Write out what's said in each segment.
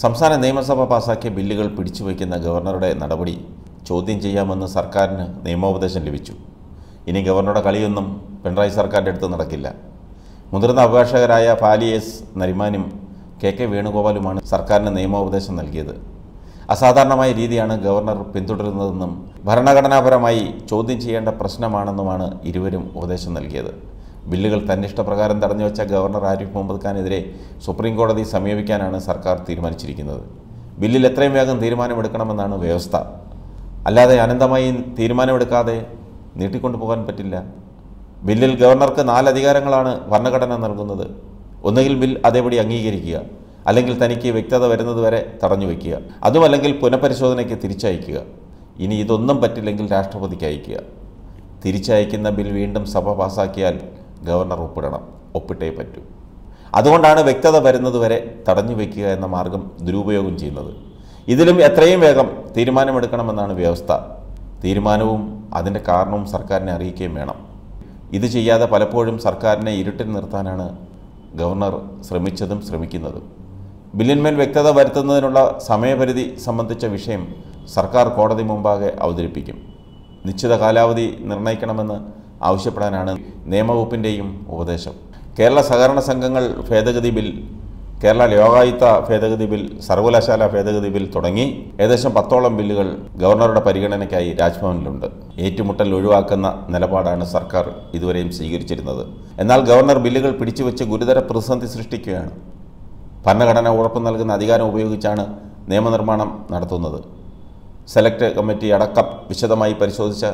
സംസ്ഥാന നിയമസഭ പാസാക്കിയ ബില്ലുകൾ വയ്ക്കുന്ന ഗവർണറുടെ നടപടി ചോദ്യം ചെയ്യാമെന്ന് സർക്കാരിന് നിയമോപദേശം ലഭിച്ചു ഇനി ഗവർണറുടെ കളിയൊന്നും പിണറായി സർക്കാരിൻ്റെ അടുത്ത് നടക്കില്ല മുതിർന്ന അഭിഭാഷകരായ ഫാലി എസ് നരിമാനും കെ കെ വേണുഗോപാലുമാണ് സർക്കാരിന് നിയമോപദേശം നൽകിയത് അസാധാരണമായ രീതിയാണ് ഗവർണർ പിന്തുടരുന്നതെന്നും ഭരണഘടനാപരമായി ചോദ്യം ചെയ്യേണ്ട പ്രശ്നമാണെന്നുമാണ് ഇരുവരും ഉപദേശം നൽകിയത് ബില്ലുകൾ തന്നെ ഇഷ്ടപ്രകാരം തടഞ്ഞു വെച്ച ഗവർണർ ആരിഫ് മുഹമ്മദ് ഖാനെതിരെ സുപ്രീം കോടതി സമീപിക്കാനാണ് സർക്കാർ തീരുമാനിച്ചിരിക്കുന്നത് ബില്ലിൽ എത്രയും വേഗം തീരുമാനമെടുക്കണമെന്നാണ് വ്യവസ്ഥ അല്ലാതെ അനന്തമായി തീരുമാനമെടുക്കാതെ നീട്ടിക്കൊണ്ടു പോകാൻ പറ്റില്ല ബില്ലിൽ ഗവർണർക്ക് നാല് അധികാരങ്ങളാണ് ഭരണഘടന നൽകുന്നത് ഒന്നുകിൽ ബിൽ അതേപടി അംഗീകരിക്കുക അല്ലെങ്കിൽ തനിക്ക് വ്യക്തത വരുന്നതുവരെ തടഞ്ഞു വയ്ക്കുക അതുമല്ലെങ്കിൽ പുനഃപരിശോധനയ്ക്ക് തിരിച്ചയക്കുക ഇനി ഇതൊന്നും പറ്റില്ലെങ്കിൽ രാഷ്ട്രപതിക്ക് അയക്കുക തിരിച്ചയക്കുന്ന ബിൽ വീണ്ടും സഭ പാസാക്കിയാൽ ഗവർണർ ഒപ്പിടണം ഒപ്പിട്ടേ പറ്റൂ അതുകൊണ്ടാണ് വ്യക്തത വരുന്നതുവരെ തടഞ്ഞു വയ്ക്കുക എന്ന മാർഗം ദുരുപയോഗം ചെയ്യുന്നത് ഇതിലും എത്രയും വേഗം തീരുമാനമെടുക്കണമെന്നാണ് വ്യവസ്ഥ തീരുമാനവും അതിൻ്റെ കാരണവും സർക്കാരിനെ അറിയിക്കുകയും വേണം ഇത് ചെയ്യാതെ പലപ്പോഴും സർക്കാരിനെ ഇരുട്ടിൽ നിർത്താനാണ് ഗവർണർ ശ്രമിച്ചതും ശ്രമിക്കുന്നതും ബില്ലിന്മേൽ വ്യക്തത വരുത്തുന്നതിനുള്ള സമയപരിധി സംബന്ധിച്ച വിഷയം സർക്കാർ കോടതി മുമ്പാകെ അവതരിപ്പിക്കും നിശ്ചിത കാലാവധി നിർണ്ണയിക്കണമെന്ന് ആവശ്യപ്പെടാനാണ് നിയമവകുപ്പിൻ്റെയും ഉപദേശം കേരള സഹകരണ സംഘങ്ങൾ ഭേദഗതി ബിൽ കേരള ലോകായുക്ത ഭേദഗതി ബിൽ സർവകലാശാല ഭേദഗതി ബിൽ തുടങ്ങി ഏകദേശം പത്തോളം ബില്ലുകൾ ഗവർണറുടെ പരിഗണനയ്ക്കായി രാജ്ഭവനിലുണ്ട് ഏറ്റുമുട്ടൽ ഒഴിവാക്കുന്ന നിലപാടാണ് സർക്കാർ ഇതുവരെയും സ്വീകരിച്ചിരുന്നത് എന്നാൽ ഗവർണർ ബില്ലുകൾ പിടിച്ചുവെച്ച് ഗുരുതര പ്രതിസന്ധി സൃഷ്ടിക്കുകയാണ് ഭരണഘടന ഉറപ്പ് നൽകുന്ന അധികാരം ഉപയോഗിച്ചാണ് നിയമനിർമ്മാണം നടത്തുന്നത് സെലക്ട് കമ്മിറ്റി അടക്കം വിശദമായി പരിശോധിച്ച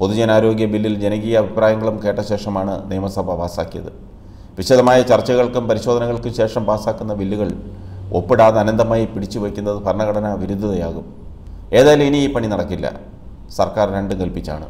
പൊതുജനാരോഗ്യ ബില്ലിൽ ജനകീയ അഭിപ്രായങ്ങളും കേട്ട ശേഷമാണ് നിയമസഭ പാസാക്കിയത് വിശദമായ ചർച്ചകൾക്കും പരിശോധനകൾക്കും ശേഷം പാസാക്കുന്ന ബില്ലുകൾ ഒപ്പിടാതെ അനന്തമായി പിടിച്ചു വയ്ക്കുന്നത് ഭരണഘടനാ വിരുദ്ധതയാകും ഏതായാലും ഇനി ഈ പണി നടക്കില്ല സർക്കാർ രണ്ടും കൽപ്പിച്ചാണ്